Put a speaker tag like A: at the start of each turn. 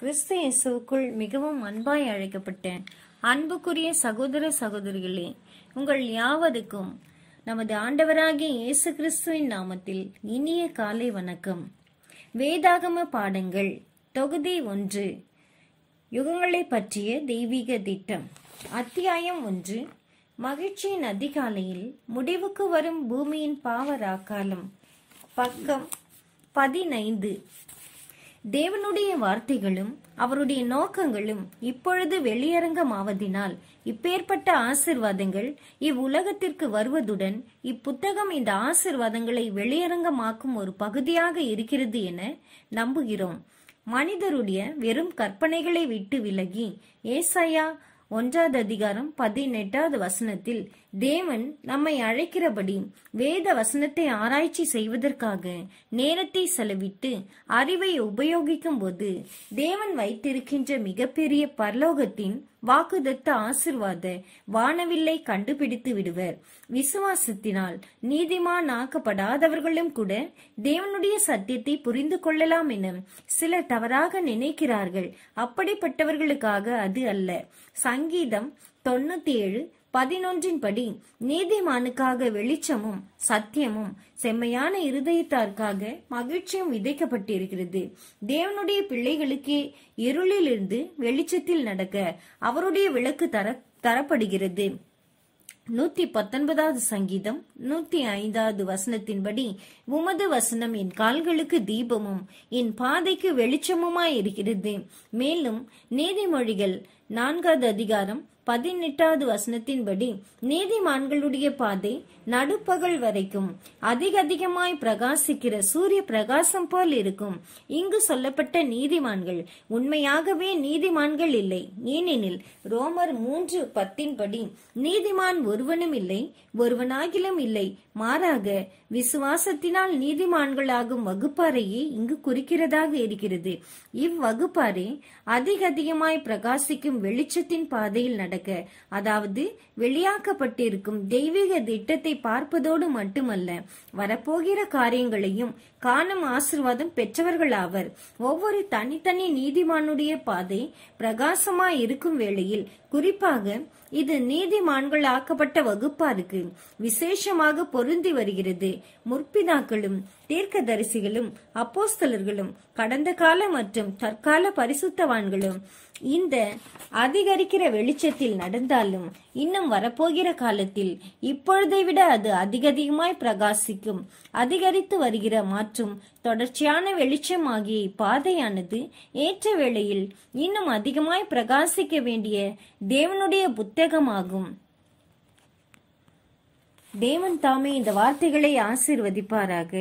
A: கிறிஸ்து இயேசுக்குள் மிகவும் அன்பாய் அழைக்கப்பட்டேன் அன்புக்குரிய சகோதர சகோதரிகளே உங்கள் யாவருக்கும் நமது ஆண்டவராகிய இயேசு கிறிஸ்துவின் நாமத்தில் இனிய காலை வணக்கம் வேதாகம பாடங்கள் தொகுதி ஒன்று யுகங்களை பற்றிய தெய்வீக திட்டம் அத்தியாயம் ஒன்று மகிழ்ச்சியின் அதிகாலையில் முடிவுக்கு வரும் பூமியின் பாவராக்காலம் பக்கம் பதினைந்து தேவனுடைய வார்த்தைகளும் அவருடைய நோக்கங்களும் இப்பொழுது வெளியரங்கமாவதினால் இப்பேற்பட்ட ஆசிர்வாதங்கள் இவ்வுலகத்திற்கு வருவதுடன் இப்புத்தகம் இந்த ஆசிர்வாதங்களை வெளியரங்கமாக்கும் ஒரு பகுதியாக இருக்கிறது என நம்புகிறோம் மனிதருடைய வெறும் கற்பனைகளை விட்டு விலகி ஏசையா ஒன்றாவது அதிகாரம் பதினெட்டாவது வசனத்தில் தேவன் நம்மை அழைக்கிறபடி வேத வசனத்தை ஆராய்ச்சி செய்வதற்காக நேரத்தை செலவிட்டு அறிவை உபயோகிக்கும் போது தேவன் வைத்திருக்கின்ற மிகப்பெரிய பரலோகத்தின் வாக்குதத்த ஆசிர்வாத வானவில்லை கண்டுபிடித்து விடுவர் விசுவாசத்தினால் நீதிமான் ஆக்கப்படாதவர்களும் கூட தேவனுடைய சத்தியத்தை புரிந்து கொள்ளலாம் என சிலர் தவறாக நினைக்கிறார்கள் அப்படிப்பட்டவர்களுக்காக அது அல்ல சங்கீதம் தொண்ணூத்தி ஏழு பதினொன்றின்படி நீதிமானுக்காக வெளிச்சமும் சத்தியமும் செம்மையான இருதயத்தாருக்காக மகிழ்ச்சியும் விதைக்கப்பட்டிருக்கிறது தேவனுடைய பிள்ளைகளுக்கே இருளிலிருந்து வெளிச்சத்தில் நடக்க அவருடைய விளக்கு தர தரப்படுகிறது நூத்தி பத்தொன்பதாவது சங்கீதம் நூத்தி ஐந்தாவது வசனத்தின்படி உமது வசனம் என் கால்களுக்கு தீபமும் என் பாதைக்கு வெளிச்சமுமாய் இருக்கிறது மேலும் நீதிமொழிகள் நான்காவது அதிகாரம் பதினெட்டாவது வசனத்தின்படி நீதிமான்களுடைய பாதை நடுப்பகல் வரைக்கும் அதிக அதிகமாய் பிரகாசிக்கிற சூரிய பிரகாசம் போல் இருக்கும் இங்கு சொல்லப்பட்ட நீதிமான்கள் உண்மையாகவே நீதிமான்கள் இல்லை ஏனெனில் ரோமர் மூன்று பத்தின்படி நீதிமான் ஒருவனும் இல்லை ஒருவனாகிலும் இல்லை மாறாக விசுவாசத்தினால் நீதிமான்களாகும் வகுப்பாரையே இங்கு குறிக்கிறதாக இருக்கிறது இவ்வகுப்பாரே அதிக அதிகமாய் பிரகாசிக்கும் வெளிச்சத்தின் பாதையில் நடக்க அதாவது வெளியாக்கப்பட்டிருக்கும் தெய்வீக திட்டத்தை பார்ப்பதோடு மட்டுமல்ல வரப்போகிற காரியங்களையும் காணும் ஆசிர்வாதம் பெற்றவர்கள் ஆவர் ஒவ்வொரு தனித்தனி நீதிமானுடைய பாதை பிரகாசமாய் இருக்கும் வேளையில் குறிப்பாக இது நீதிமான்கள் ஆக்கப்பட்ட வகுப்பாருக்கு விசேஷமாக பொருந்தி வருகிறது முற்பினாக்களும் தீர்க்கதரிசிகளும் அப்போஸ்தலர்களும் கடந்த கால மற்றும் தற்கால பரிசுத்தவான்களும் இந்த அதிகரிக்கிற வெளிச்சத்தில் நடந்தாலும் இன்னும் வரப்போகிற காலத்தில் இப்பொழுதை விட அது அதிகதிகமாய் பிரகாசிக்கும் அதிகரித்து வருகிற மாற்றும் தொடர்ச்சியான வெளிச்சம் ஆகிய இப்பாதையானது ஏற்ற வேளையில் இன்னும் அதிகமாய் பிரகாசிக்க வேண்டிய தேவனுடைய புத்த புத்தகமாகும் தேவன் தாமே இந்த வார்த்தைகளை ஆசிர்வதிப்பாராக